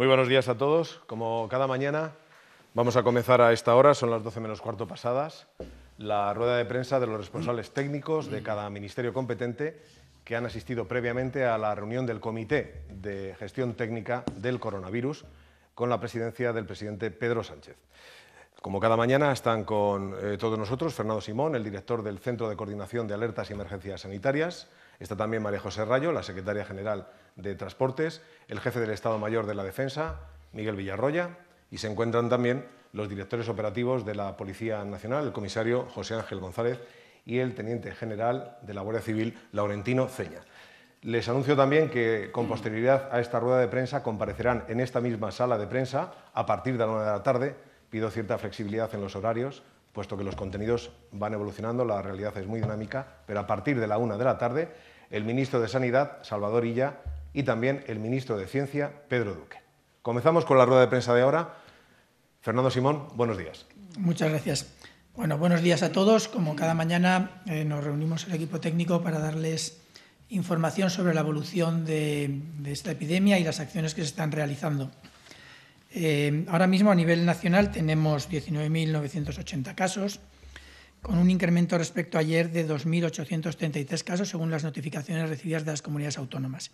Muy buenos días a todos. Como cada mañana, vamos a comenzar a esta hora, son las 12 menos cuarto pasadas, la rueda de prensa de los responsables técnicos de cada ministerio competente que han asistido previamente a la reunión del Comité de Gestión Técnica del Coronavirus con la presidencia del presidente Pedro Sánchez. Como cada mañana están con eh, todos nosotros Fernando Simón, el director del Centro de Coordinación de Alertas y Emergencias Sanitarias, Está también María José Rayo, la secretaria general de Transportes, el jefe del Estado Mayor de la Defensa, Miguel Villarroya, y se encuentran también los directores operativos de la Policía Nacional, el comisario José Ángel González y el teniente general de la Guardia Civil, Laurentino Ceña. Les anuncio también que con posterioridad a esta rueda de prensa comparecerán en esta misma sala de prensa a partir de la una de la tarde. Pido cierta flexibilidad en los horarios, puesto que los contenidos van evolucionando, la realidad es muy dinámica, pero a partir de la una de la tarde el ministro de Sanidad, Salvador Illa, y también el ministro de Ciencia, Pedro Duque. Comenzamos con la rueda de prensa de ahora. Fernando Simón, buenos días. Muchas gracias. Bueno, buenos días a todos. Como cada mañana eh, nos reunimos el equipo técnico para darles información sobre la evolución de, esta epidemia y las acciones que se están realizando. Eh, ahora mismo a nivel nacional tenemos 19.980 casos, con un incremento respecto a ayer de 2.833 casos según las notificaciones recibidas de las comunidades autónomas.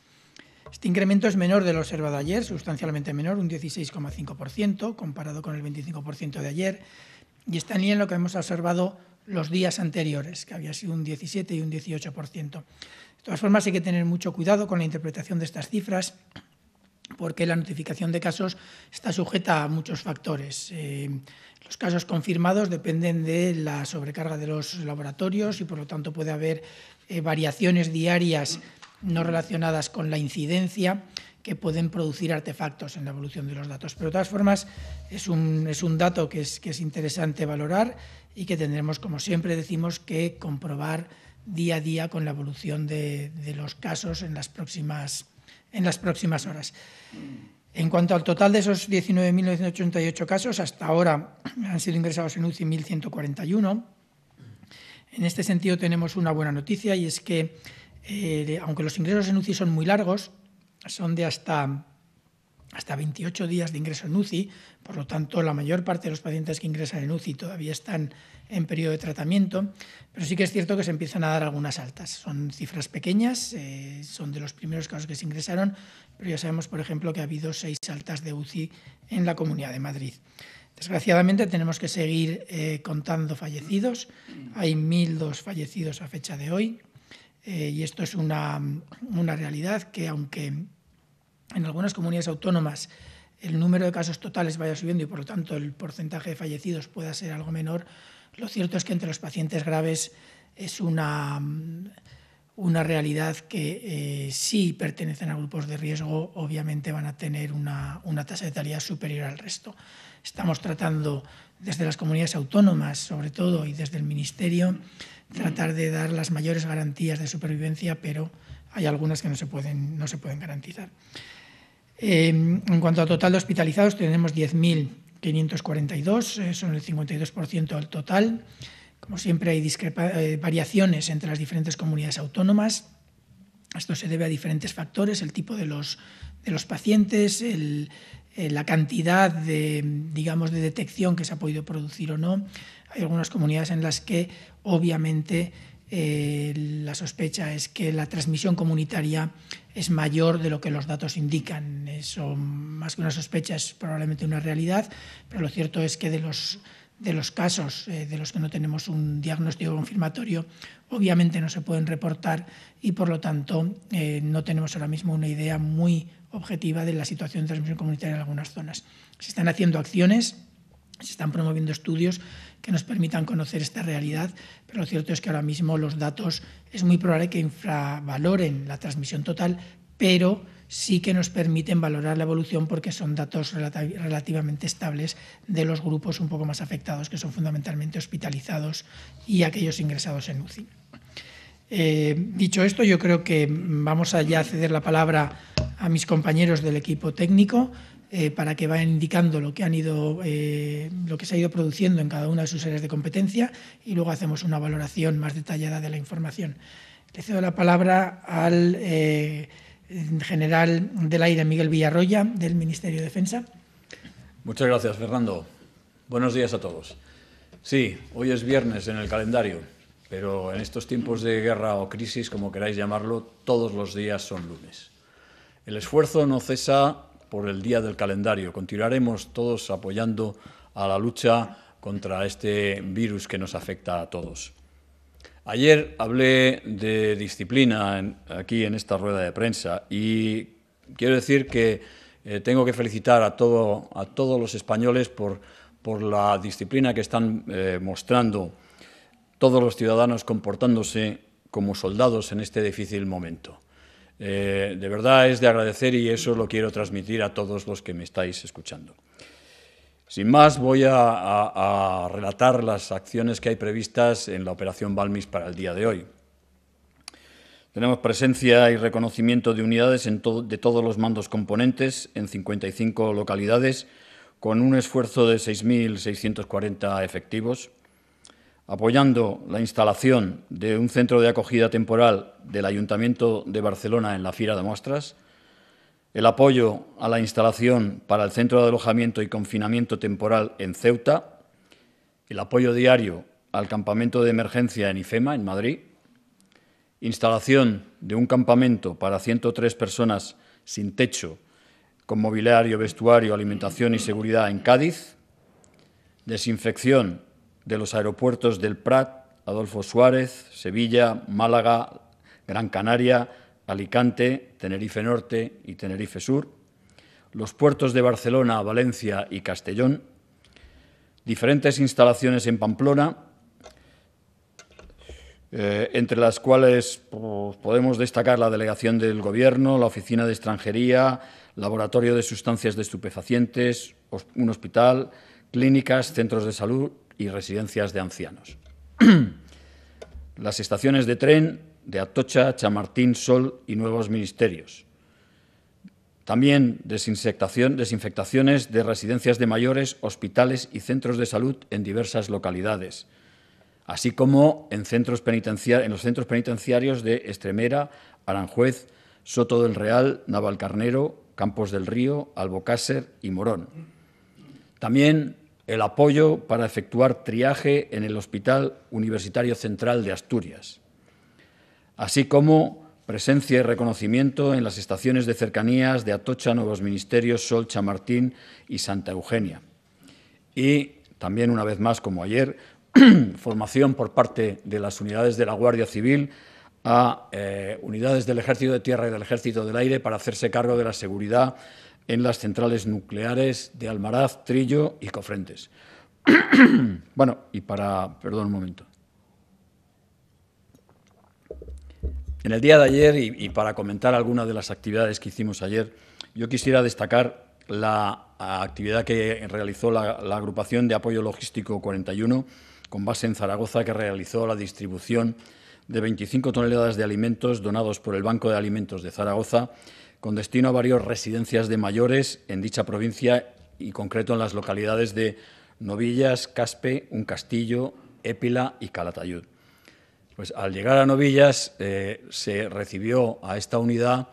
Este incremento es menor de lo observado ayer, sustancialmente menor, un 16,5% comparado con el 25% de ayer, y está en línea en lo que hemos observado los días anteriores, que había sido un 17 y un 18%. De todas formas, hay que tener mucho cuidado con la interpretación de estas cifras, porque la notificación de casos está sujeta a muchos factores. Eh, los casos confirmados dependen de la sobrecarga de los laboratorios y, por lo tanto, puede haber eh, variaciones diarias no relacionadas con la incidencia que pueden producir artefactos en la evolución de los datos. Pero de todas formas, es un, es un dato que es, que es interesante valorar y que tendremos, como siempre decimos, que comprobar día a día con la evolución de, de los casos en las próximas en las próximas horas. En cuanto al total de esos 19.988 casos, hasta ahora han sido ingresados en UCI 1.141. En este sentido tenemos una buena noticia y es que, eh, aunque los ingresos en UCI son muy largos, son de hasta hasta 28 días de ingreso en UCI, por lo tanto la mayor parte de los pacientes que ingresan en UCI todavía están en periodo de tratamiento, pero sí que es cierto que se empiezan a dar algunas altas. Son cifras pequeñas, eh, son de los primeros casos que se ingresaron, pero ya sabemos, por ejemplo, que ha habido seis altas de UCI en la Comunidad de Madrid. Desgraciadamente tenemos que seguir eh, contando fallecidos. Hay 1.002 fallecidos a fecha de hoy eh, y esto es una, una realidad que aunque en algunas comunidades autónomas el número de casos totales vaya subiendo y por lo tanto el porcentaje de fallecidos pueda ser algo menor, lo cierto es que entre los pacientes graves es una, una realidad que eh, si pertenecen a grupos de riesgo obviamente van a tener una, tasa de talidad superior al resto. Estamos tratando desde las comunidades autónomas, sobre todo, y desde el Ministerio, tratar de dar las mayores garantías de supervivencia, pero hay algunas que no se pueden, no se pueden garantizar. Em, en cuanto a total de hospitalizados, tenemos 10.542, son el 52% del total. Como siempre, hay eh, variaciones entre las diferentes comunidades autónomas. Esto se debe a diferentes factores, el tipo de los, pacientes, eh, la cantidad de, digamos, de detección que se ha podido producir o no. Hay algunas comunidades en las que, obviamente, eh, la sospecha es que la transmisión comunitaria es mayor de lo que los datos indican. Eso, más que una sospecha, es probablemente una realidad, pero lo cierto es que de los, de los casos eh, de los que no tenemos un diagnóstico confirmatorio, obviamente no se pueden reportar y, por lo tanto, eh, no tenemos ahora mismo una idea muy objetiva de la situación de transmisión comunitaria en algunas zonas. Se están haciendo acciones se están promoviendo estudios que nos permitan conocer esta realidad, pero lo cierto es que ahora mismo los datos es muy probable que infravaloren la transmisión total, pero sí que nos permiten valorar la evolución porque son datos relativamente estables de los grupos un poco más afectados, que son fundamentalmente hospitalizados y aquellos ingresados en UCI. Eh, dicho esto, yo creo que vamos a ya ceder la palabra a mis compañeros del equipo técnico eh, para que va indicando lo que han ido, eh, lo que se ha ido produciendo en cada una de sus áreas de competencia y luego hacemos una valoración más detallada de la información. Le cedo la palabra al eh, general del aire Miguel Villarroya del Ministerio de Defensa. Muchas gracias, Fernando. Buenos días a todos. Sí, hoy es viernes en el calendario, pero en estos tiempos de guerra o crisis, como queráis llamarlo, todos los días son lunes. El esfuerzo no cesa por el día del calendario. Continuaremos todos apoyando a la lucha contra este virus que nos afecta a todos. Ayer hablé de disciplina aquí en esta rueda de prensa y quiero decir que eh, tengo que felicitar a, todos los españoles por, la disciplina que están eh, mostrando todos los ciudadanos comportándose como soldados en este difícil momento. Eh, de verdad es de agradecer y eso lo quiero transmitir a todos los que me estáis escuchando. Sin más, voy a, relatar las acciones que hay previstas en la operación Balmis para el día de hoy. Tenemos presencia y reconocimiento de unidades de todos los mandos componentes en 55 localidades, con un esfuerzo de 6.640 efectivos apoyando la instalación de un centro de acogida temporal del Ayuntamiento de Barcelona en la Fira de Muestras, el apoyo a la instalación para el centro de alojamiento y confinamiento temporal en Ceuta, el apoyo diario al campamento de emergencia en IFEMA, en Madrid, instalación de un campamento para 103 personas sin techo, con mobiliario, vestuario, alimentación y seguridad en Cádiz, desinfección de los aeropuertos del Prat, Adolfo Suárez, Sevilla, Málaga, Gran Canaria, Alicante, Tenerife Norte y Tenerife Sur, los puertos de Barcelona, Valencia y Castellón, diferentes instalaciones en Pamplona, eh, entre las cuales pues, podemos destacar la delegación del Gobierno, la Oficina de Extranjería, Laboratorio de Sustancias de Estupefacientes, un hospital, clínicas, centros de salud, y residencias de ancianos. Las estaciones de tren de Atocha, Chamartín, Sol y Nuevos Ministerios. También desinfectaciones de residencias de mayores, hospitales y centros de salud en diversas localidades, así como en, centros en los centros penitenciarios de Estremera, Aranjuez, Soto del Real, Navalcarnero, Campos del Río, Albocácer y Morón. También el apoyo para efectuar triaje en el Hospital Universitario Central de Asturias, así como presencia y reconocimiento en las estaciones de cercanías de Atocha, Nuevos Ministerios, Sol, Chamartín y Santa Eugenia. Y también, una vez más, como ayer, formación por parte de las unidades de la Guardia Civil a eh, unidades del Ejército de Tierra y del Ejército del Aire para hacerse cargo de la seguridad en las centrales nucleares de Almaraz, Trillo y Cofrentes. bueno, y para, perdón un momento. En el día de ayer, y, para comentar algunas de las actividades que hicimos ayer, yo quisiera destacar la actividad que realizó la, la agrupación de apoyo logístico 41, con base en Zaragoza, que realizó la distribución de 25 toneladas de alimentos donados por el Banco de Alimentos de Zaragoza con destino a varias residencias de mayores en dicha provincia y concreto en las localidades de Novillas, Caspe, Un Castillo, Épila y Calatayud. Pues al llegar a Novillas eh, se recibió a esta unidad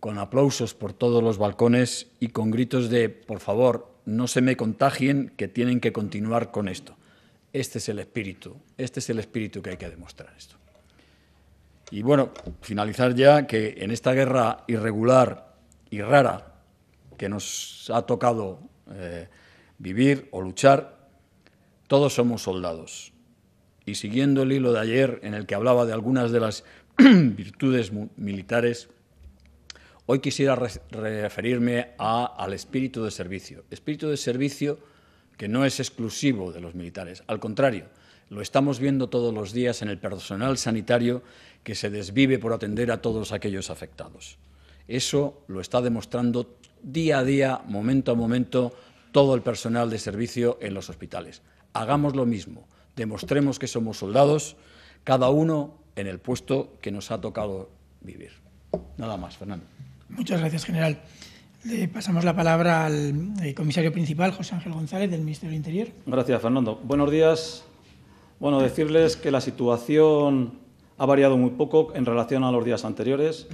con aplausos por todos los balcones y con gritos de por favor no se me contagien que tienen que continuar con esto. Este es el espíritu, este es el espíritu que hay que demostrar esto. Y bueno, finalizar ya que en esta guerra irregular y rara que nos ha tocado eh, vivir o luchar, todos somos soldados. Y siguiendo el hilo de ayer en el que hablaba de algunas de las virtudes militares, hoy quisiera referirme al espíritu de servicio. Espíritu de servicio que no es exclusivo de los militares, al contrario, lo estamos viendo todos los días en el personal sanitario que se desvive por atender a todos aquellos afectados. Eso lo está demostrando día a día, momento a momento, todo el personal de servicio en los hospitales. Hagamos lo mismo, demostremos que somos soldados, cada uno en el puesto que nos ha tocado vivir. Nada más, Fernando. Muchas gracias, general. Le pasamos la palabra al eh, comisario principal, José Ángel González, del Ministerio del Interior. Gracias, Fernando. Buenos días bueno, decirles que la situación ha variado muy poco en relación a los días anteriores.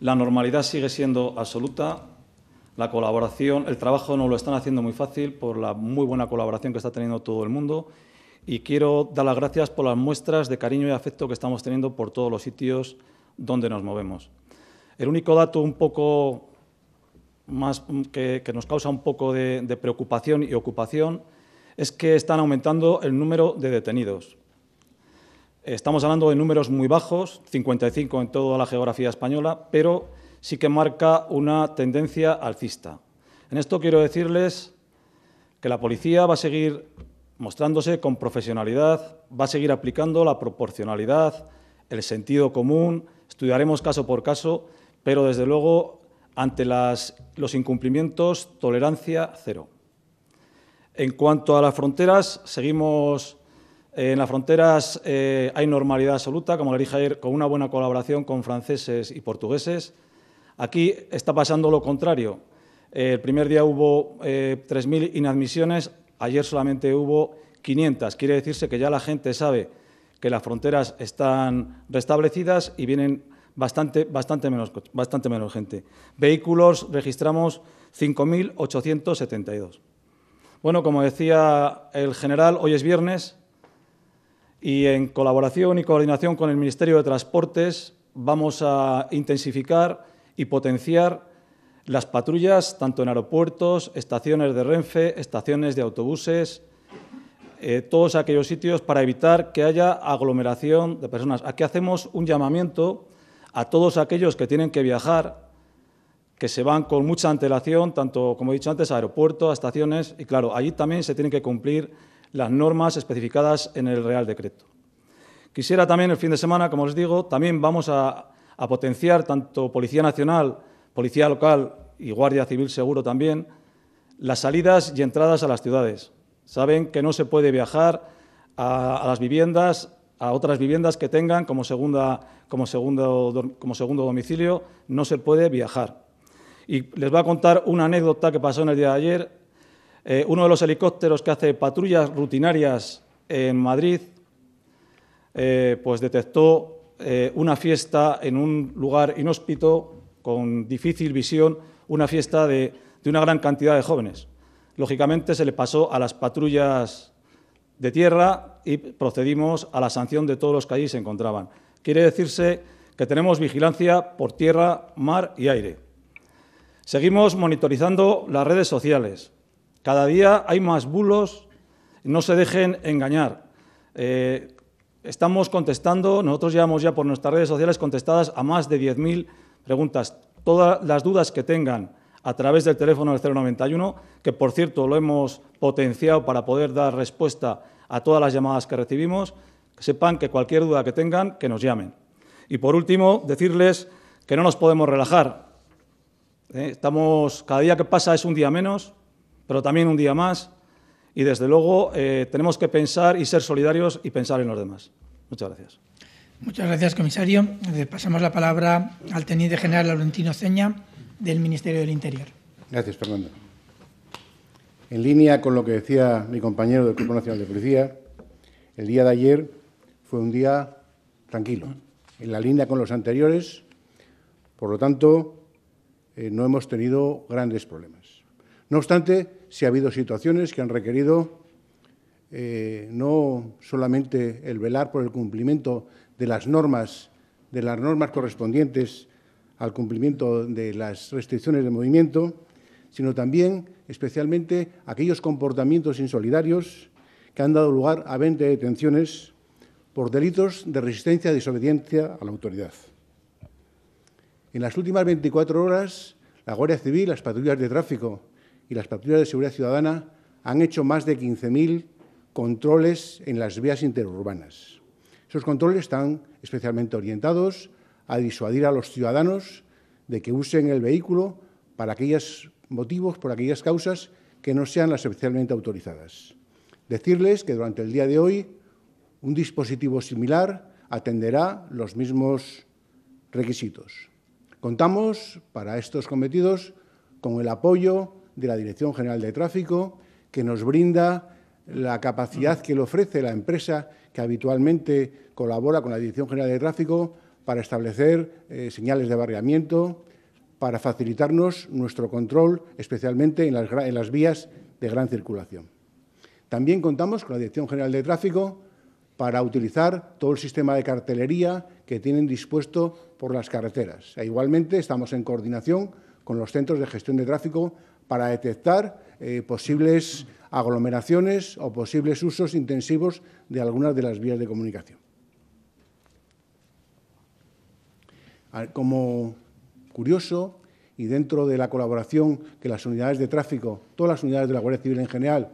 La normalidad sigue siendo absoluta. La colaboración, el trabajo nos lo están haciendo muy fácil por la muy buena colaboración que está teniendo todo el mundo. Y quiero dar las gracias por las muestras de cariño y afecto que estamos teniendo por todos los sitios donde nos movemos. El único dato un poco más que, nos causa un poco de, de preocupación y ocupación es que están aumentando el número de detenidos. Estamos hablando de números muy bajos, 55 en toda la geografía española, pero sí que marca una tendencia alcista. En esto quiero decirles que la policía va a seguir mostrándose con profesionalidad, va a seguir aplicando la proporcionalidad, el sentido común, estudiaremos caso por caso, pero desde luego ante los incumplimientos, tolerancia cero. En cuanto a las fronteras, seguimos eh, en las fronteras eh, hay normalidad absoluta, como le dije ayer, con una buena colaboración con franceses y portugueses. Aquí está pasando lo contrario. Eh, el primer día hubo 3.000 inadmisiones, ayer solamente hubo 500. Quiere decirse que ya la gente sabe que las fronteras están restablecidas y vienen bastante, bastante, menos, bastante menos gente. Vehículos registramos 5.872. Bueno, como decía el general, hoy es viernes y en colaboración y coordinación con el Ministerio de Transportes vamos a intensificar y potenciar las patrullas tanto en aeropuertos, estaciones de Renfe, estaciones de autobuses, eh, todos aquellos sitios para evitar que haya aglomeración de personas. Aquí hacemos un llamamiento a todos aquellos que tienen que viajar que se van con mucha antelación, tanto, como he dicho antes, a aeropuertos, a estaciones, y claro, allí también se tienen que cumplir las normas especificadas en el Real Decreto. Quisiera también el fin de semana, como les digo, también vamos a, potenciar tanto Policía Nacional, Policía Local y Guardia Civil Seguro también, las salidas y entradas a las ciudades. Saben que no se puede viajar a, a las viviendas, a otras viviendas que tengan como, segunda, como, segundo, como segundo domicilio, no se puede viajar. Y les voy a contar una anécdota que pasó en el día de ayer. Eh, uno de los helicópteros que hace patrullas rutinarias en Madrid, eh, pues detectó eh, una fiesta en un lugar inhóspito, con difícil visión, una fiesta de, de una gran cantidad de jóvenes. Lógicamente se le pasó a las patrullas de tierra y procedimos a la sanción de todos los que allí se encontraban. Quiere decirse que tenemos vigilancia por tierra, mar y aire. Seguimos monitorizando las redes sociales. Cada día hay más bulos, no se dejen engañar. Eh, estamos contestando, nosotros llevamos ya por nuestras redes sociales contestadas a más de 10.000 preguntas. Todas las dudas que tengan a través del teléfono del 091, que por cierto lo hemos potenciado para poder dar respuesta a todas las llamadas que recibimos, que sepan que cualquier duda que tengan, que nos llamen. Y por último, decirles que no nos podemos relajar. ¿eh? estamos, cada día que pasa es un día menos, pero también un día más. Y desde luego eh, tenemos que pensar y ser solidarios y pensar en los demás. Muchas gracias. Muchas gracias, comisario. Eh, pasamos la palabra al teniente general Laurentino Ceña del Ministerio del Interior. Gracias, Fernando. En línea con lo que decía mi compañero del Grupo Nacional de Policía, el día de ayer fue un día tranquilo, en la línea con los anteriores. Por lo tanto, eh, no hemos tenido grandes problemas. No obstante, sí ha habido situaciones que han requerido eh, no solamente el velar por el cumplimiento de las normas, de las normas correspondientes al cumplimiento de las restricciones de movimiento, sino también, especialmente, aquellos comportamientos insolidarios que han dado lugar a 20 detenciones por delitos de resistencia y desobediencia a la autoridad. En las últimas 24 horas, la Guardia Civil, las patrullas de tráfico y las patrullas de seguridad ciudadana han hecho más de 15.000 controles en las vías interurbanas. Esos controles están especialmente orientados a disuadir a los ciudadanos de que usen el vehículo para aquellos motivos, por aquellas causas que no sean las especialmente autorizadas. Decirles que durante el día de hoy un dispositivo similar atenderá los mismos requisitos. Contamos para estos cometidos con el apoyo de la Dirección General de Tráfico, que nos brinda la capacidad que le ofrece la empresa que habitualmente colabora con la Dirección General de Tráfico para establecer eh, señales de barriamiento, para facilitarnos nuestro control, especialmente en las vías de gran circulación. También contamos con la Dirección General de Tráfico para utilizar todo el sistema de cartelería que tienen dispuesto por las carreteras. E igualmente, estamos en coordinación con los centros de gestión de tráfico para detectar eh, posibles aglomeraciones o posibles usos intensivos de algunas de las vías de comunicación. Ah, como curioso, y dentro de la colaboración que las unidades de tráfico, todas las unidades de la Guardia Civil en general,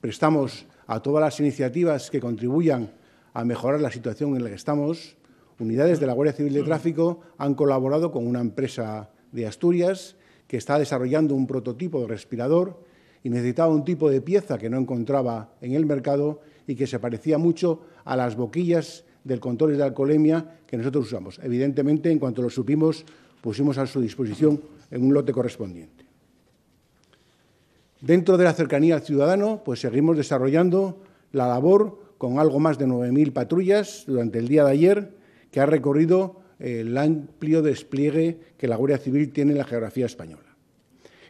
prestamos a todas las iniciativas que contribuyan a mejorar la situación en la que estamos, unidades de la Guardia Civil de mm. Tráfico han colaborado con una empresa de Asturias que está desarrollando un prototipo de respirador y necesitaba un tipo de pieza que no encontraba en el mercado y que se parecía mucho a las boquillas del control de alcoholemia que nosotros usamos. Evidentemente, en cuanto lo supimos, pusimos a su disposición en un lote correspondiente. Dentro de la cercanía al ciudadano, pues seguimos desarrollando la labor con algo más de 9.000 patrullas durante el día de ayer que ha recorrido eh, el amplio despliegue que la Guardia Civil tiene en la geografía española.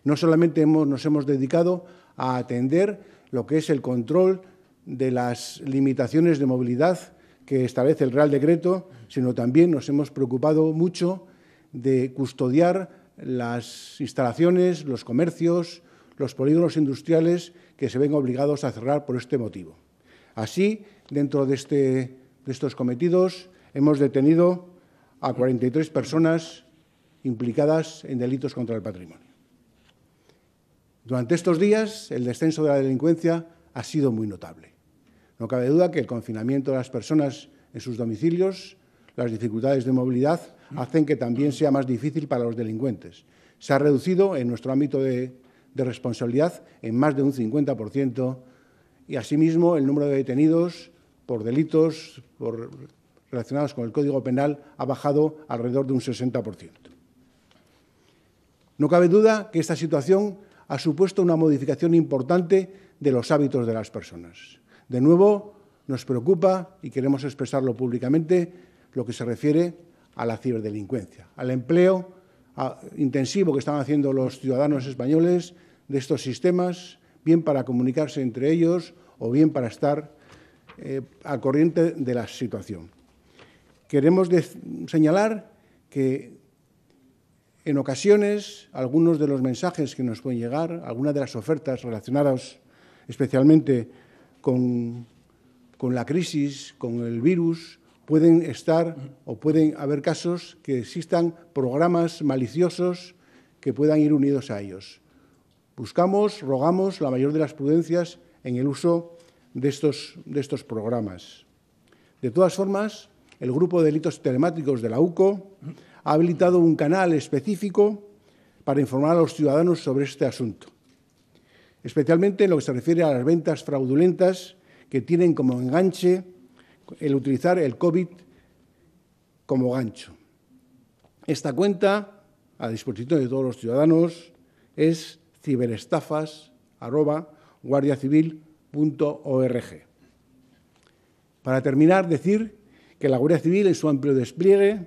No solamente nos hemos dedicado a atender lo que es el control de las limitaciones de movilidad que establece el Real Decreto, sino también nos hemos preocupado mucho de custodiar las instalaciones, los comercios, los polígonos industriales que se ven obligados a cerrar por este motivo. Así, dentro de este, estos cometidos, hemos detenido a 43 personas implicadas en delitos contra el patrimonio. Durante estos días, el descenso de la delincuencia ha sido muy notable. No cabe duda que el confinamiento de las personas en sus domicilios, las dificultades de movilidad, hacen que también sea más difícil para los delincuentes. Se ha reducido en nuestro ámbito de, de responsabilidad en más de un 50% y, asimismo, el número de detenidos por delitos, por relacionados con el Código Penal ha bajado alrededor de un 60%. No cabe duda que esta situación ha supuesto una modificación importante de los hábitos de las personas. De nuevo, nos preocupa, y queremos expresarlo públicamente, lo que se refiere a la ciberdelincuencia, al empleo intensivo que están haciendo los ciudadanos españoles de estos sistemas, bien para comunicarse entre ellos o bien para estar eh, al corriente de la situación. Queremos señalar que en ocasiones algunos de los mensajes que nos pueden llegar, algunas de las ofertas relacionadas especialmente con, la crisis, con el virus, pueden estar o pueden haber casos que existan programas maliciosos que puedan ir unidos a ellos. Buscamos, rogamos la mayor de las prudencias en el uso de estos, de estos programas. De todas formas, el Grupo de Delitos Telemáticos de la UCO ha habilitado un canal específico para informar a los ciudadanos sobre este asunto, especialmente en lo que se refiere a las ventas fraudulentas que tienen como enganche el utilizar el COVID como gancho. Esta cuenta, a disposición de todos los ciudadanos, es ciberestafas.guardiacivil.org. Para terminar, decir que la Guardia Civil en su amplio despliegue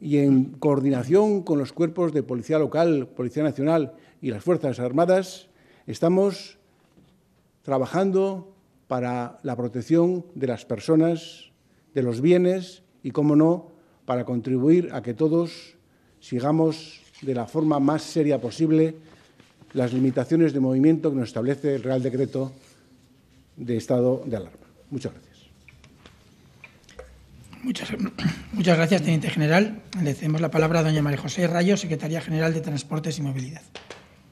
y en coordinación con los cuerpos de Policía Local, Policía Nacional y las Fuerzas Armadas, estamos trabajando para la protección de las personas, de los bienes y, cómo no, para contribuir a que todos sigamos de la forma más seria posible las limitaciones de movimiento que nos establece el Real Decreto de Estado de Alarma. Muchas gracias. Muchas, gracias, Teniente General. Le cedemos la palabra a doña María José Rayo, Secretaria General de Transportes y Movilidad.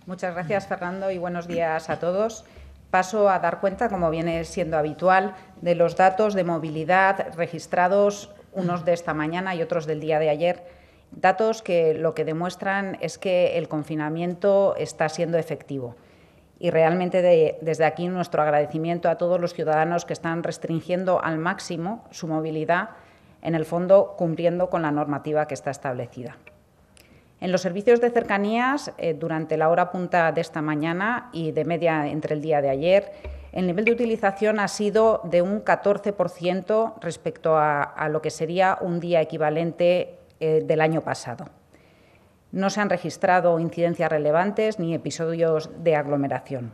Muchas gracias, Fernando, y buenos días a todos. Paso a dar cuenta, como viene siendo habitual, de los datos de movilidad registrados, unos de esta mañana y otros del día de ayer. Datos que lo que demuestran es que el confinamiento está siendo efectivo. Y realmente desde aquí nuestro agradecimiento a todos los ciudadanos que están restringiendo al máximo su movilidad en el fondo cumpliendo con la normativa que está establecida. En los servicios de cercanías, eh, durante la hora punta de esta mañana y de media entre el día de ayer, el nivel de utilización ha sido de un 14% respecto a, lo que sería un día equivalente eh, del año pasado. No se han registrado incidencias relevantes ni episodios de aglomeración.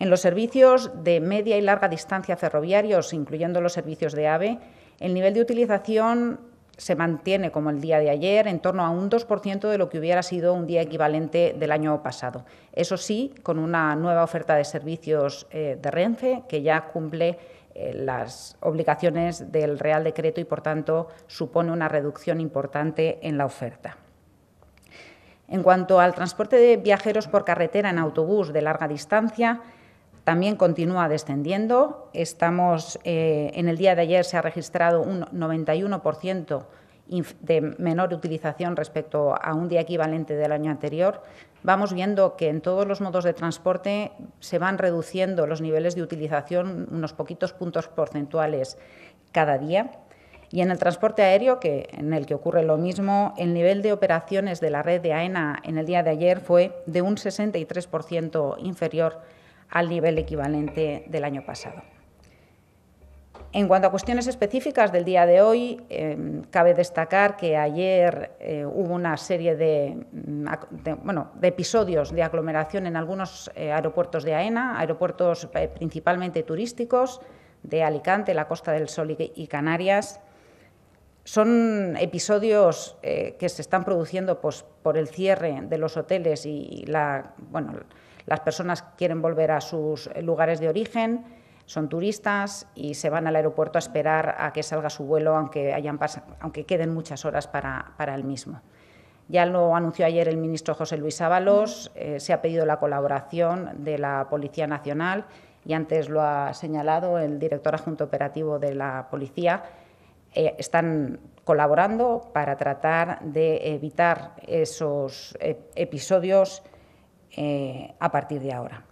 En los servicios de media y larga distancia ferroviarios, incluyendo los servicios de AVE, el nivel de utilización se mantiene como el día de ayer, en torno a un 2% de lo que hubiera sido un día equivalente del año pasado. Eso sí, con una nueva oferta de servicios eh, de Renfe que ya cumple eh, las obligaciones del Real Decreto y, por tanto, supone una reducción importante en la oferta. En cuanto al transporte de viajeros por carretera en autobús de larga distancia, también continúa descendiendo. Estamos, eh, en el día de ayer se ha registrado un 91% de menor utilización respecto a un día equivalente del año anterior. Vamos viendo que en todos los modos de transporte se van reduciendo los niveles de utilización unos poquitos puntos porcentuales cada día. Y en el transporte aéreo, que, en el que ocurre lo mismo, el nivel de operaciones de la red de AENA en el día de ayer fue de un 63% inferior al nivel equivalente del año pasado. En cuanto a cuestiones específicas del día de hoy, em, cabe destacar que ayer eh, hubo una serie mm, de, bueno, de, episodios de aglomeración en algunos eh, aeropuertos de AENA, aeropuertos eh, principalmente turísticos de Alicante, la Costa del Sol y, Canarias. Son episodios que se están produciendo pues, por el cierre de los hoteles y, la, bueno, las personas quieren volver a sus lugares de origen, son turistas y se van al aeropuerto a esperar a que salga su vuelo, aunque, hayan aunque queden muchas horas para, el mismo. Ya lo anunció ayer el ministro José Luis Ábalos, eh, se ha pedido la colaboración de la Policía Nacional y antes lo ha señalado el director adjunto operativo de la Policía. Eh, están colaborando para tratar de evitar esos eh, episodios eh, a partir de ahora.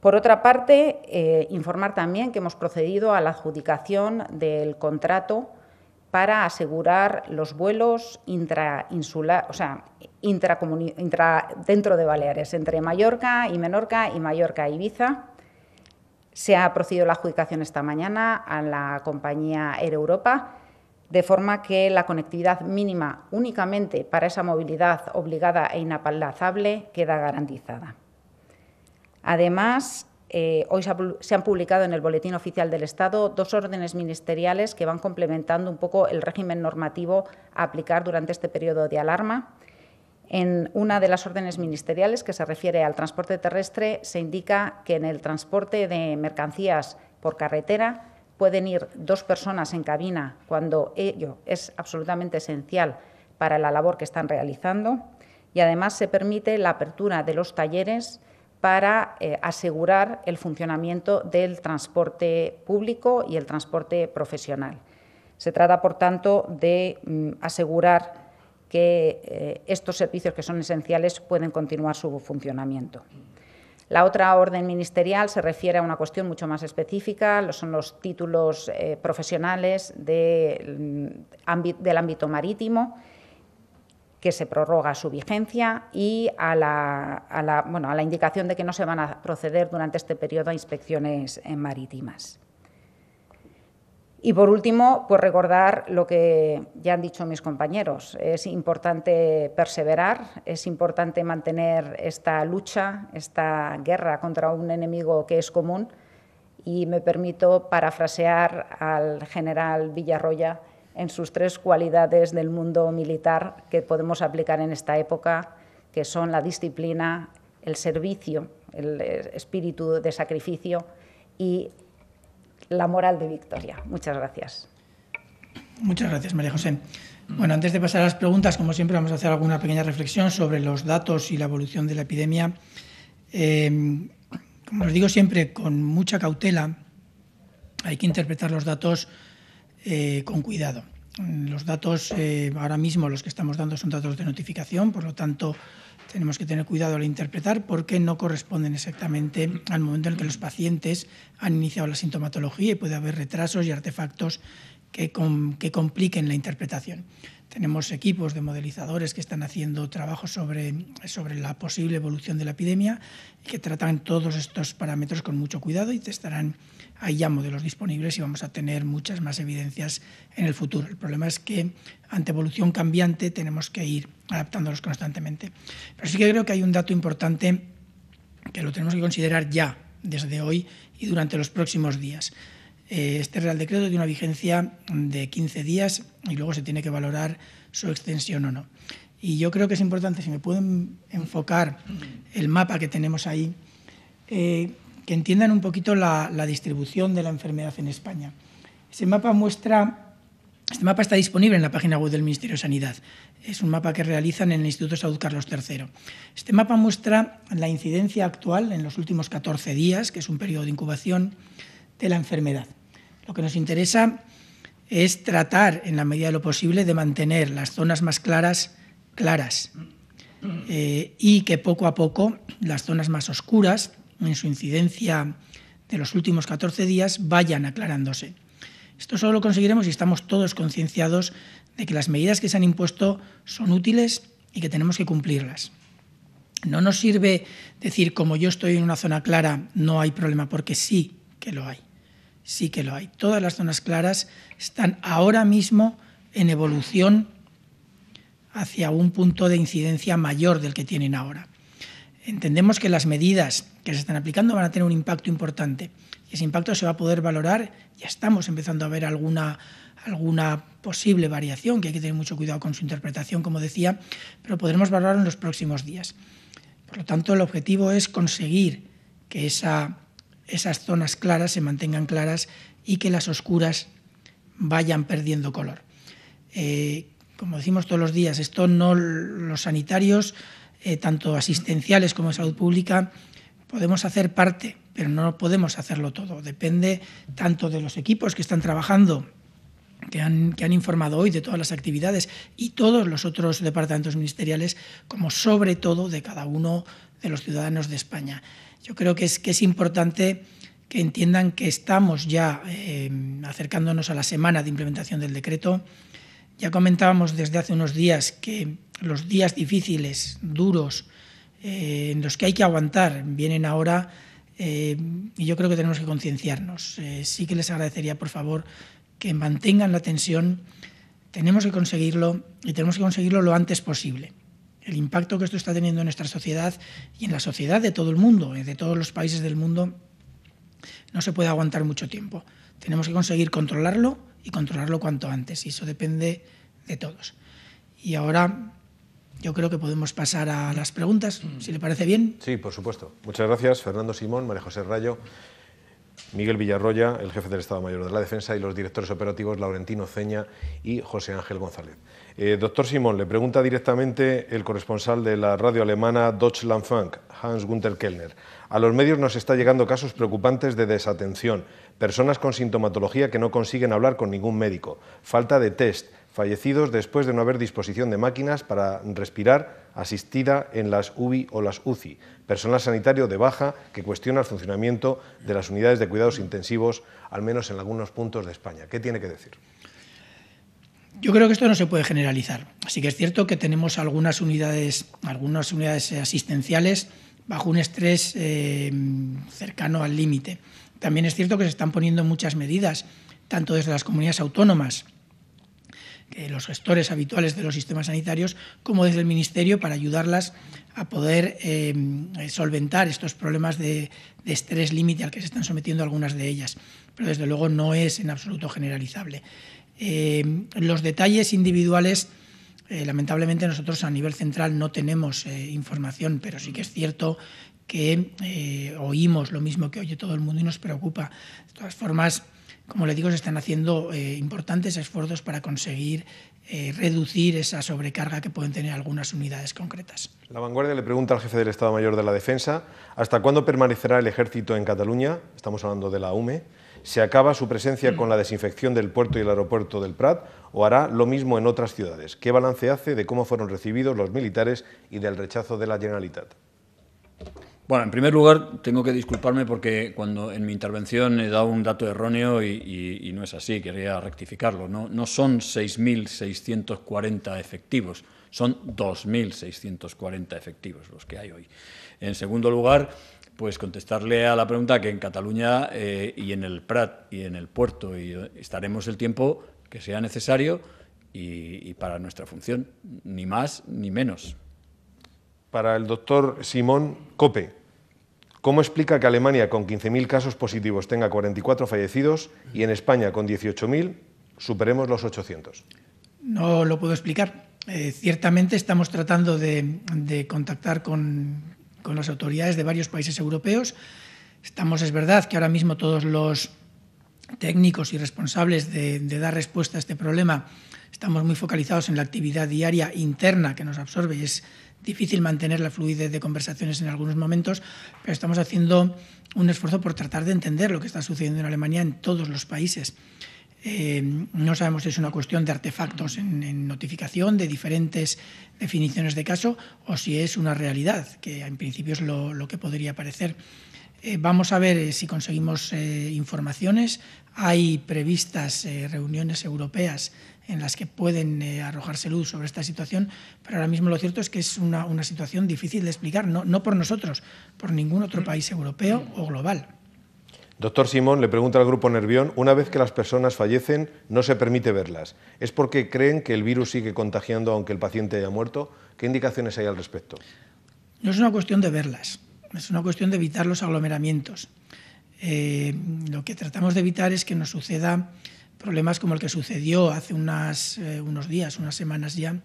Por otra parte, eh, informar también que hemos procedido a la adjudicación del contrato para asegurar los vuelos o sea, dentro de Baleares, entre Mallorca y Menorca y Mallorca y e Ibiza. Se ha procedido la adjudicación esta mañana a la compañía Air Europa de forma que la conectividad mínima únicamente para esa movilidad obligada e inapalazable queda garantizada. Además, eh, hoy se, han publicado en el Boletín Oficial del Estado dos órdenes ministeriales que van complementando un poco el régimen normativo a aplicar durante este periodo de alarma. En una de las órdenes ministeriales que se refiere al transporte terrestre se indica que en el transporte de mercancías por carretera pueden ir dos personas en cabina cuando ello es absolutamente esencial para la labor que están realizando y además se permite la apertura de los talleres para eh, asegurar el funcionamiento del transporte público y el transporte profesional. Se trata, por tanto, de mm, asegurar que eh, estos servicios que son esenciales pueden continuar su funcionamiento. La otra orden ministerial se refiere a una cuestión mucho más específica, son los títulos eh, profesionales mm, del ámbito marítimo, que se prorroga su vigencia y a la indicación de que no se van a proceder durante este periodo a inspecciones eh, marítimas. Y por último, pues recordar lo que ya han dicho mis compañeros. Es importante perseverar, es importante mantener esta lucha, esta guerra contra un enemigo que es común. Y me permito parafrasear al general Villarroya en sus tres cualidades del mundo militar que podemos aplicar en esta época, que son la disciplina, el servicio, el eh, espíritu de sacrificio y la moral de Victoria. Muchas gracias. Muchas gracias, María José. Bueno, antes de pasar a las preguntas, como siempre, vamos a hacer alguna pequeña reflexión sobre los datos y la evolución de la epidemia. Em, como os digo siempre, con mucha cautela hay que interpretar los datos eh, con cuidado. Los datos eh, ahora mismo los que estamos dando son datos de notificación, por lo tanto tenemos que tener cuidado al interpretar porque no corresponden exactamente al momento en el que los pacientes han iniciado la sintomatología y puede haber retrasos y artefactos que, compliquen la interpretación. Tenemos equipos de modelizadores que están haciendo trabajo sobre, sobre la posible evolución de la epidemia y que tratan todos estos parámetros con mucho cuidado y te estarán hay ya modelos disponibles y vamos a tener muchas más evidencias en el futuro. El problema es que ante evolución cambiante tenemos que ir adaptándolos constantemente. Pero sí que creo que hay un dato importante que lo tenemos que considerar ya, desde hoy y durante los próximos días. Eh, este Real Decreto tiene una vigencia de 15 días y luego se tiene que valorar su extensión o no. Y yo creo que es importante, si me pueden enfocar el mapa que tenemos ahí, eh, que entiendan un poquito la, distribución de la enfermedad en España. Este mapa muestra, este mapa está disponible en la página web del Ministerio de Sanidad. Es un mapa que realizan en el Instituto de Salud Carlos III. Este mapa muestra la incidencia actual en los últimos 14 días, que es un periodo de incubación, de la enfermedad. Lo que nos interesa es tratar, en la medida de lo posible, de mantener las zonas más claras claras eh, y que poco a poco las zonas más oscuras en su incidencia de los últimos 14 días vayan aclarándose. Esto solo lo conseguiremos si estamos todos concienciados de que las medidas que se han impuesto son útiles y que tenemos que cumplirlas. No nos sirve decir, como yo estoy en una zona clara, no hay problema, porque sí que lo hay. Sí que lo hay. Todas las zonas claras están ahora mismo en evolución hacia un punto de incidencia mayor del que tienen ahora entendemos que las medidas que se están aplicando van a tener un impacto importante. Y ese impacto se va a poder valorar, ya estamos empezando a ver alguna, alguna posible variación, que hay que tener mucho cuidado con su interpretación, como decía, pero podremos valorarlo en los próximos días. Por lo tanto, el objetivo es conseguir que esa, esas zonas claras se mantengan claras y que las oscuras vayan perdiendo color. Eh, como decimos todos los días, esto no los sanitarios eh, tanto asistenciales como de salud pública, podemos hacer parte, pero no podemos hacerlo todo. Depende tanto de los equipos que están trabajando que han, informado hoy de todas las actividades y todos los otros departamentos ministeriales, como sobre todo de cada uno de los ciudadanos de España. Yo creo que es, importante que entiendan que estamos ya eh, acercándonos a la semana de implementación del decreto. Ya comentábamos desde hace unos días que los días difíciles, duros, eh, en los que hay que aguantar, vienen ahora eh, y yo creo que tenemos que concienciarnos. Eh, sí que les agradecería, por favor, que mantengan la tensión. Tenemos que conseguirlo y tenemos que conseguirlo lo antes posible. El impacto que esto está teniendo en nuestra sociedad y en la sociedad de todo el mundo, de todos los países del mundo, no se puede aguantar mucho tiempo. Tenemos que conseguir controlarlo y controlarlo cuanto antes. Y eso depende de todos. Y ahora yo creo que podemos pasar a las preguntas, mm. si le parece bien. Sí, por supuesto. Muchas gracias, Fernando Simón, María José Rayo, Miguel Villarroya, el jefe del Estado Mayor de la Defensa, y los directores operativos Laurentino Ceña y José Ángel González. Eh, doctor Simón, le pregunta directamente el corresponsal de la radio alemana Deutschlandfunk, Hans-Gunther Kellner. A los medios nos está llegando casos preocupantes de desatención, personas con sintomatología que no consiguen hablar con ningún médico, falta de test, fallecidos después de no haber disposición de máquinas para respirar asistida en las UBI o las UCI, personal sanitario de baja que cuestiona el funcionamiento de las unidades de cuidados intensivos, al menos en algunos puntos de España. ¿Qué tiene que decir? Yo creo que esto no se puede generalizar. Así que es cierto que tenemos algunas unidades, algunas unidades asistenciales bajo un estrés eh, cercano al límite. También es cierto que se están poniendo muchas medidas, tanto desde las comunidades autónomas, eh, los gestores habituales de los sistemas sanitarios como desde el Ministerio para ayudarlas a poder eh, solventar estos problemas de, estrés límite al que se están sometiendo algunas de ellas. Pero desde luego no es en absoluto generalizable. Eh, los detalles individuales, lamentablemente nosotros a nivel central no tenemos información, pero sí que es cierto que oímos lo mismo que oye todo el mundo y nos preocupa. De todas formas, como le digo, se están haciendo eh, importantes esfuerzos para conseguir eh, reducir esa sobrecarga que pueden tener algunas unidades concretas. La vanguardia le pregunta al jefe del Estado Mayor de la Defensa, ¿hasta cuándo permanecerá el ejército en Cataluña? Estamos hablando de la UME. ¿Se acaba su presencia con la desinfección del puerto y el aeropuerto del Prat o hará lo mismo en otras ciudades? ¿Qué balance hace de cómo fueron recibidos los militares y del rechazo de la Generalitat? Bueno, en primer lugar, tengo que disculparme porque cuando en mi intervención he dado un dato erróneo y, no es así, quería rectificarlo. No, son 6.640 efectivos, son 2.640 efectivos los que hay hoy. En segundo lugar, pues contestarle a la pregunta que en Cataluña eh, y en el Prat y en el puerto eh, estaremos el tiempo que sea necesario y para nuestra función, ni más ni menos para el doctor Simón Cope. ¿Cómo explica que Alemania, con 15.000 casos positivos, tenga 44 fallecidos y en España, con 18.000, superemos los 800? No lo puedo explicar. Eh, ciertamente estamos tratando de, contactar con, con las autoridades de varios países europeos. Estamos, es verdad, que ahora mismo todos los técnicos y responsables de, dar respuesta a este problema. Estamos muy focalizados en la actividad diaria interna que nos absorbe es difícil mantener la fluidez de conversaciones en algunos momentos, pero estamos haciendo un esfuerzo por tratar de entender lo que está sucediendo en Alemania en todos los países. Eh, no sabemos si es una cuestión de artefactos en, notificación, de diferentes definiciones de caso, o si es una realidad, que en principio es lo, que podría parecer. Eh, vamos a ver eh, si conseguimos informaciones. Hay previstas reuniones europeas en las que pueden eh, arrojarse luz sobre esta situación, pero ahora mismo lo cierto es que es una, una situación difícil de explicar, no, no por nosotros, por ningún otro mm. país europeo o global. Doctor Simón le pregunta al grupo Nervión, una vez que las personas fallecen, no se permite verlas. ¿Es porque creen que el virus sigue contagiando aunque el paciente haya muerto? ¿Qué indicaciones hay al respecto? No es una cuestión de verlas, es una cuestión de evitar los aglomeramientos. Eh, lo que tratamos de evitar es que nos suceda problemas como el que sucedió hace unas, eh, unos días, unas semanas ya,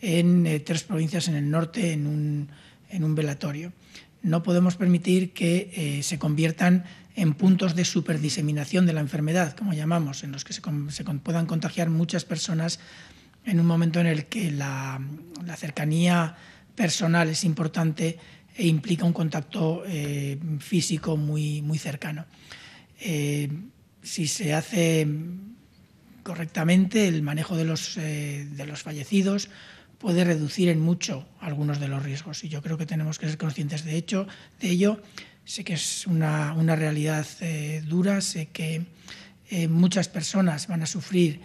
en eh, tres provincias en el norte, en un, en un velatorio. No podemos permitir que eh, se conviertan en puntos de superdiseminación de la enfermedad, como llamamos, en los que se, puedan contagiar muchas personas en un momento en el que la, la cercanía personal es importante e implica un contacto físico muy, muy cercano si se hace correctamente el manejo eh, de los, fallecidos, puede reducir en mucho algunos de los riesgos. Y yo creo que tenemos que ser conscientes de, hecho, de ello. Sé que es una, realidad eh, dura, sé que eh, muchas personas van a sufrir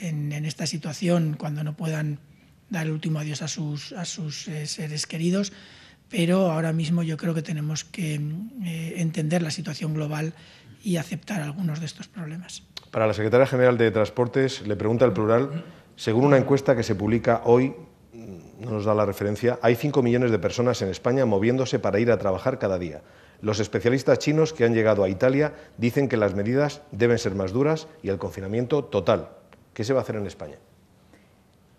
en, esta situación cuando no puedan dar el último adiós a sus, seres queridos, pero ahora mismo yo creo que tenemos que entender la situación global y aceptar algunos de estos problemas. Para la secretaria general de Transportes, le pregunta el plural, según una encuesta que se publica hoy, mm, no nos da la referencia, hay 5 millones de personas en España moviéndose para ir a trabajar cada día. Los especialistas chinos que han llegado a Italia dicen que las medidas deben ser más duras y el confinamiento total. ¿Qué se va a hacer en España?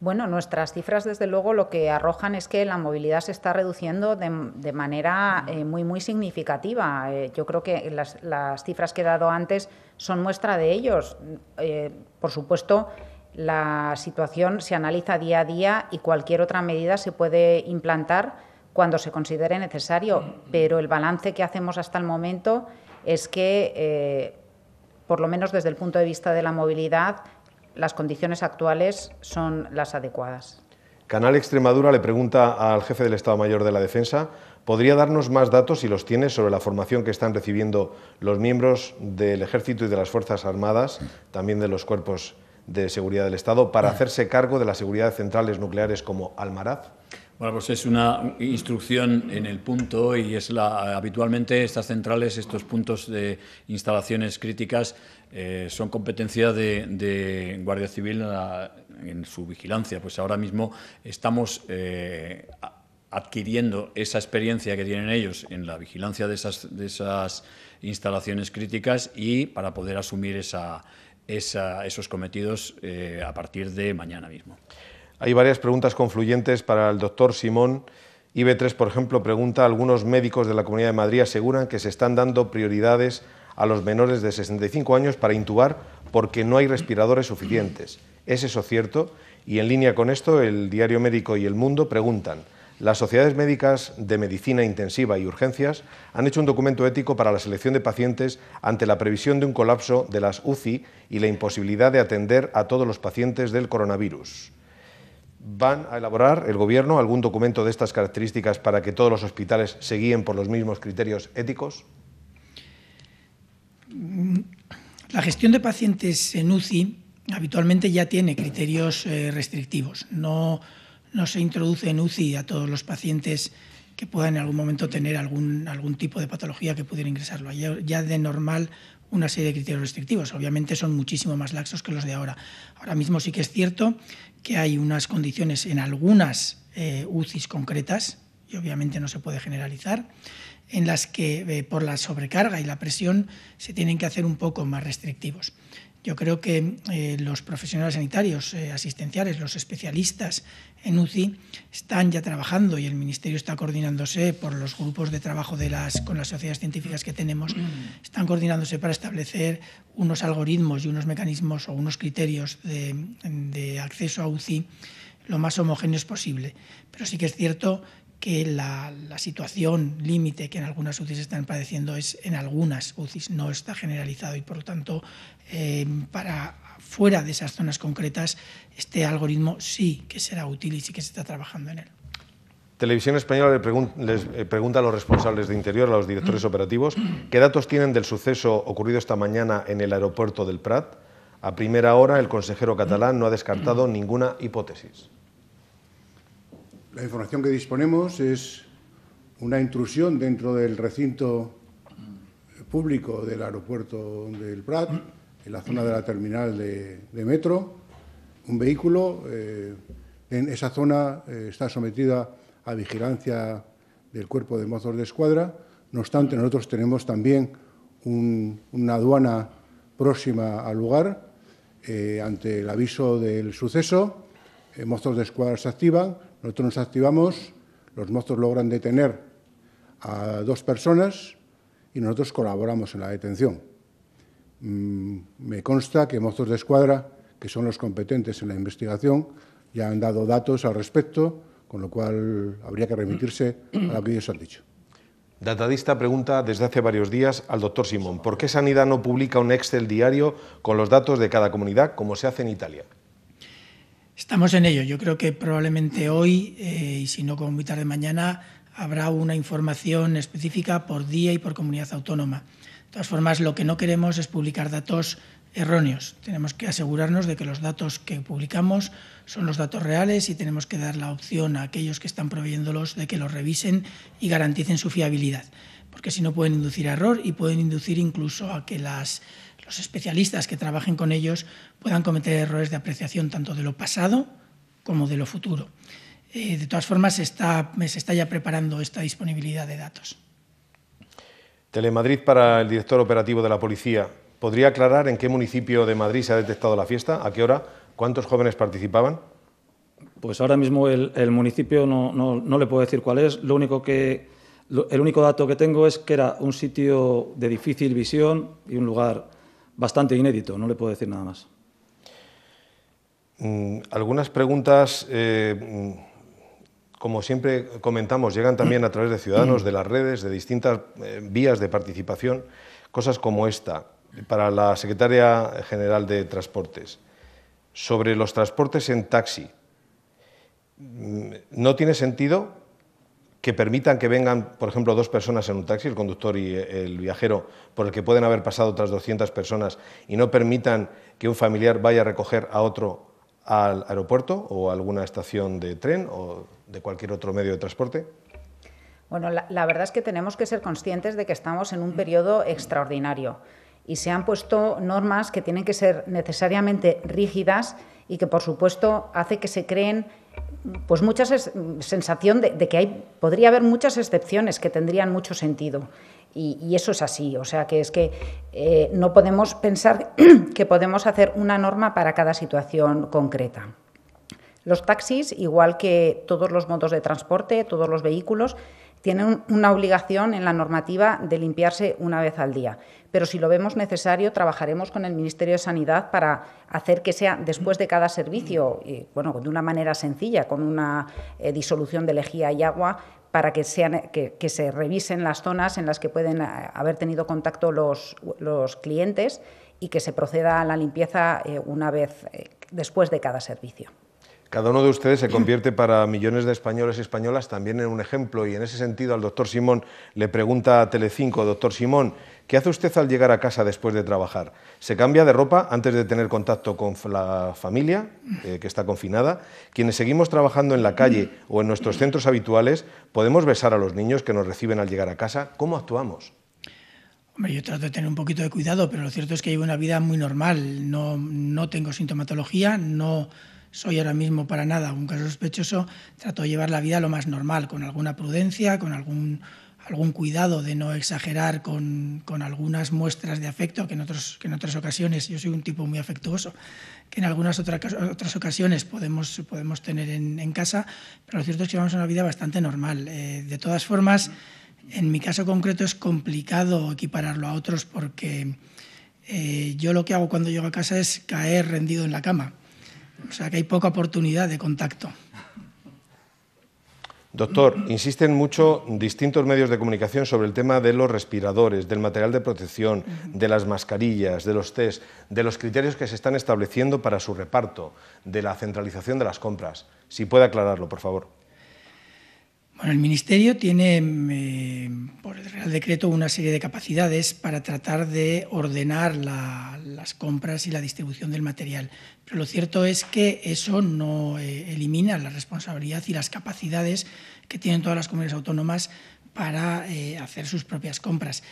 Bueno, nuestras cifras, desde luego, lo que arrojan es que la movilidad se está reduciendo de, manera eh, muy, muy significativa. Eh, yo creo que las, cifras que he dado antes son muestra de ellos. Eh, por supuesto, la situación se analiza día a día y cualquier otra medida se puede implantar cuando se considere necesario, pero el balance que hacemos hasta el momento es que, por lo menos desde el punto de vista de la movilidad, las condiciones actuales son las adecuadas. Canal Extremadura le pregunta al jefe del Estado Mayor de la Defensa, ¿podría darnos más datos, si los tiene, sobre la formación que están recibiendo los miembros del Ejército y de las Fuerzas Armadas, también de los cuerpos de seguridad del Estado, para hacerse cargo de la seguridad de centrales nucleares como Almaraz? Bueno, pues es una instrucción en el punto y es la habitualmente estas centrales, estos puntos de instalaciones críticas eh, son competencia de, Guardia Civil en su vigilancia. Pues ahora mismo estamos eh, adquiriendo esa experiencia que tienen ellos en la vigilancia de esas, instalaciones críticas y para poder asumir esos cometidos eh, a partir de mañana mismo. Hay varias preguntas confluyentes para el doctor Simón. IB3, por ejemplo, pregunta, algunos médicos de la Comunidad de Madrid aseguran que se están dando prioridades a los menores de 65 años para intubar porque no hay respiradores suficientes. ¿Es eso cierto? Y en línea con esto, el Diario Médico y El Mundo preguntan, las sociedades médicas de medicina intensiva y urgencias han hecho un documento ético para la selección de pacientes ante la previsión de un colapso de las UCI y la imposibilidad de atender a todos los pacientes del coronavirus. ¿Van a elaborar el Gobierno algún documento de estas características para que todos los hospitales se guíen por los mismos criterios éticos? Mm, la gestión de pacientes en UCI habitualmente ya tiene criterios eh, restrictivos. No, se introduce en UCI a todos los pacientes que puedan en algún momento tener algún, tipo de patología que pudiera ingresarlo. Ya, ya, de normal una serie de criterios restrictivos. Obviamente son muchísimo más laxos que los de ahora. Ahora mismo sí que es cierto que hay unas condiciones en algunas eh, UCIs concretas, y obviamente no se puede generalizar, en las que eh, por la sobrecarga y la presión se tienen que hacer un poco más restrictivos. Yo creo que eh, los profesionales sanitarios, eh, asistenciales, los especialistas en UCI están ya trabajando y el Ministerio está coordinándose por los grupos de trabajo de las, con las sociedades científicas que tenemos, mm. están coordinándose para establecer unos algoritmos y unos mecanismos o unos criterios de, de acceso a UCI lo más homogéneos posible. Pero sí que es cierto que la, situación límite que en algunas UCIs están padeciendo es en algunas UCIs, no está generalizado y por lo tanto em, para fuera de esas zonas concretas este algoritmo sí que será útil y sí que se está trabajando en él. Televisión Española le les eh, pregunta a los responsables de Interior, a los directores operativos, qué datos tienen del suceso ocurrido esta mañana en el aeropuerto del Prat. A primera hora, el consejero catalán no ha descartado ninguna hipótesis. La información que disponemos es una intrusión dentro del recinto público del aeropuerto del Prat, en la zona de la terminal de, metro. Un vehículo eh, en esa zona eh, está sometida a vigilancia del cuerpo de mozos de escuadra. No obstante, nosotros tenemos también una aduana próxima al lugar. Eh, ante el aviso del suceso, mozos de escuadra se activan, nosotros nos activamos, los mozos logran detener a dos personas y nosotros colaboramos en la detención. Mm, me consta que mozos de escuadra, que son los competentes en la investigación, ya han dado datos al respecto, con lo cual habría que remitirse a lo que ellos han dicho. Datadista pregunta desde hace varios días al doctor Simón, ¿por qué Sanidad no publica un Excel diario con los datos de cada comunidad como se hace en Italia? Estamos en ello. Yo creo que probablemente hoy, eh, y si no como muy tarde mañana, habrá una información específica por día y por comunidad autónoma. De todas formas, lo que no queremos es publicar datos erróneos. Tenemos que asegurarnos de que los datos que publicamos son los datos reales y tenemos que dar la opción a aquellos que están proveyéndolos de que los revisen y garanticen su fiabilidad, porque si no pueden inducir error y pueden inducir incluso a que las los especialistas que trabajen con ellos puedan cometer errores de apreciación tanto de lo pasado como de lo futuro. Eh, de todas formas, se está, ya preparando esta disponibilidad de datos. Telemadrid para el director operativo de la policía. ¿Podría aclarar en qué municipio de Madrid se ha detectado la fiesta? ¿A qué hora? ¿Cuántos jóvenes participaban? Pues ahora mismo el, municipio no, le puedo decir cuál es. Lo único que, el único dato que tengo es que era un sitio de difícil visión y un lugar bastante inédito, no le puedo decir nada más. Mm, algunas preguntas, eh, mm, como siempre comentamos, llegan también a través de ciudadanos, de las redes, de distintas eh, vías de participación, cosas como esta, para la secretaria general de Transportes, sobre los transportes en taxi. Mm, ¿No tiene sentido que permitan que vengan, por ejemplo, dos personas en un taxi, el conductor y el viajero, por el que pueden haber pasado otras 200 personas, y no permitan que un familiar vaya a recoger a otro al aeropuerto o a alguna estación de tren o de cualquier otro medio de transporte? Bueno, la, verdad es que tenemos que ser conscientes de que estamos en un periodo extraordinario y se han puesto normas que tienen que ser necesariamente rígidas y que, por supuesto, hace que se creen pues mucha sensación de, que hay, podría haber muchas excepciones que tendrían mucho sentido. Y, eso es así, o sea que es que eh, no podemos pensar que podemos hacer una norma para cada situación concreta. Los taxis, igual que todos los modos de transporte, todos los vehículos, tienen una obligación en la normativa de limpiarse una vez al día pero si lo vemos necesario, trabajaremos con el Ministerio de Sanidad para hacer que sea después de cada servicio, bueno, de una manera sencilla, con una eh, disolución de lejía y agua, para que, sean, se revisen las zonas en las que pueden eh, haber tenido contacto los, clientes y que se proceda a la limpieza eh, una vez después de cada servicio. Cada uno de ustedes se convierte para millones de españoles y españolas también en un ejemplo y en ese sentido al doctor Simón le pregunta a Telecinco, doctor Simón, ¿Qué hace usted al llegar a casa después de trabajar? ¿Se cambia de ropa antes de tener contacto con la familia eh, que está confinada? Quienes seguimos trabajando en la calle o en nuestros centros habituales, ¿podemos besar a los niños que nos reciben al llegar a casa? ¿Cómo actuamos? Hombre, yo trato de tener un poquito de cuidado, pero lo cierto es que llevo una vida muy normal. No, no tengo sintomatología, no soy ahora mismo para nada un caso sospechoso. Trato de llevar la vida lo más normal, con alguna prudencia, con algún algún cuidado de no exagerar con, algunas muestras de afecto, que en, otros, que en otras ocasiones, yo soy un tipo muy afectuoso, que en algunas otras, otras ocasiones podemos, podemos tener en, casa, pero lo cierto es que llevamos una vida bastante normal. Eh, de todas formas, en mi caso concreto es complicado equipararlo a otros porque eh, yo lo que hago cuando llego a casa es caer rendido en la cama, o sea que hay poca oportunidad de contacto. Doctor, insisten mucho distintos medios de comunicación sobre el tema de los respiradores, del material de protección, de las mascarillas, de los test, de los criterios que se están estableciendo para su reparto, de la centralización de las compras. Si puede aclararlo, por favor. Bueno, el Ministerio tiene mm, eh, por el Real Decreto una serie de capacidades para tratar de ordenar las compras y la distribución del material. Pero lo cierto es que eso no eh, elimina la responsabilidad y las capacidades que tienen todas las comunidades autónomas para eh, hacer sus propias compras.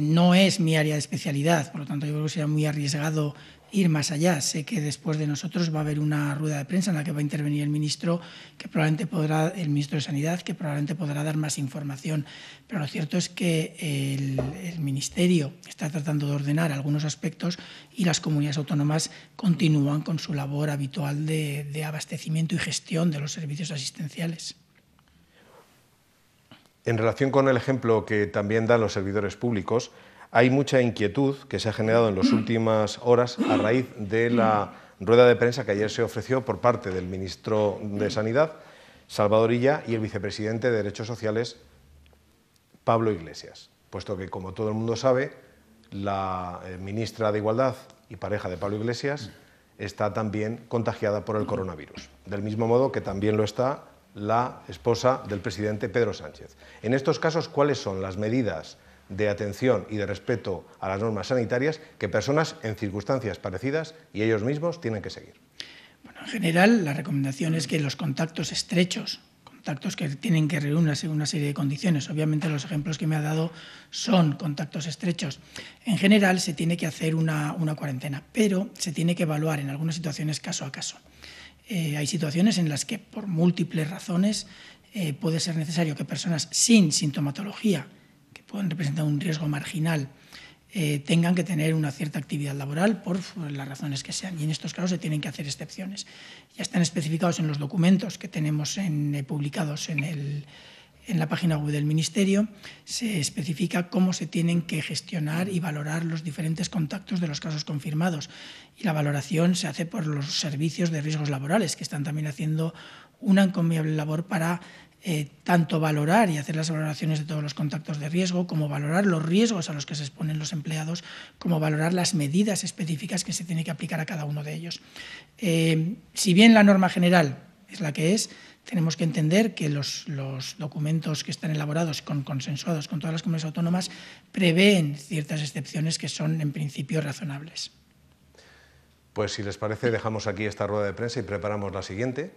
no es mi área de especialidad, por lo tanto yo creo que sería muy arriesgado ir más allá. Sé que después de nosotros va a haber una rueda de prensa en la que va a intervenir el ministro, que probablemente podrá, el ministro de Sanidad, que probablemente podrá dar más información. Pero lo cierto es que el, ministerio está tratando de ordenar algunos aspectos y las comunidades autónomas continúan con su labor habitual de abastecimiento y gestión de los servicios asistenciales. En relación con el ejemplo que también dan los servidores públicos, hay mucha inquietud que se ha generado en las últimas horas a raíz de la rueda de prensa que ayer se ofreció por parte del ministro de Sanidad, Salvador Illa, y el vicepresidente de Derechos Sociales, Pablo Iglesias, puesto que, como todo el mundo sabe, la eh, ministra de Igualdad y pareja de Pablo Iglesias está también contagiada por el coronavirus, del mismo modo que también lo está la esposa del presidente Pedro Sánchez. En estos casos, ¿cuáles son las medidas de atención y de respeto a las normas sanitarias que personas en circunstancias parecidas y ellos mismos tienen que seguir. Bueno, en general, la recomendación es que los contactos estrechos, contactos que tienen que reunirse en una serie de condiciones, obviamente los ejemplos que me ha dado son contactos estrechos, en general se tiene que hacer una, cuarentena, pero se tiene que evaluar en algunas situaciones caso a caso. Eh, hay situaciones en las que por múltiples razones eh, puede ser necesario que personas sin sintomatología que pueden representar un riesgo marginal eh, tengan que tener una cierta actividad laboral por las razones que sean. Y en estos casos se tienen que hacer excepciones. Ya están especificados en los documentos que tenemos en, eh, publicados en, en, la página web del Ministerio. Se especifica cómo se tienen que gestionar y valorar los diferentes contactos de los casos confirmados. Y la valoración se hace por los servicios de riesgos laborales, que están también haciendo una encomiable labor para eh, tanto valorar y hacer las valoraciones de todos los contactos de riesgo, como valorar los riesgos a los que se exponen los empleados, como valorar las medidas específicas que se tiene que aplicar a cada uno de ellos. Eh, si bien la norma general es la que es, tenemos que entender que los, documentos que están elaborados, con, consensuados con todas las comunidades autónomas, prevén ciertas excepciones que son en principio razonables. Pues si les parece, dejamos aquí esta rueda de prensa y preparamos la siguiente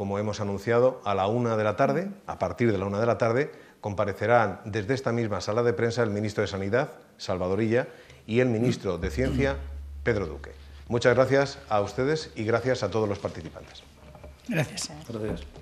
como hemos anunciado, a la una de la tarde, a partir de la una de la tarde, comparecerán desde esta misma sala de prensa el ministro de Sanidad, Salvadorilla, y el ministro de Ciencia, Pedro Duque. Muchas gracias a ustedes y gracias a todos los participantes. Gracias. gracias.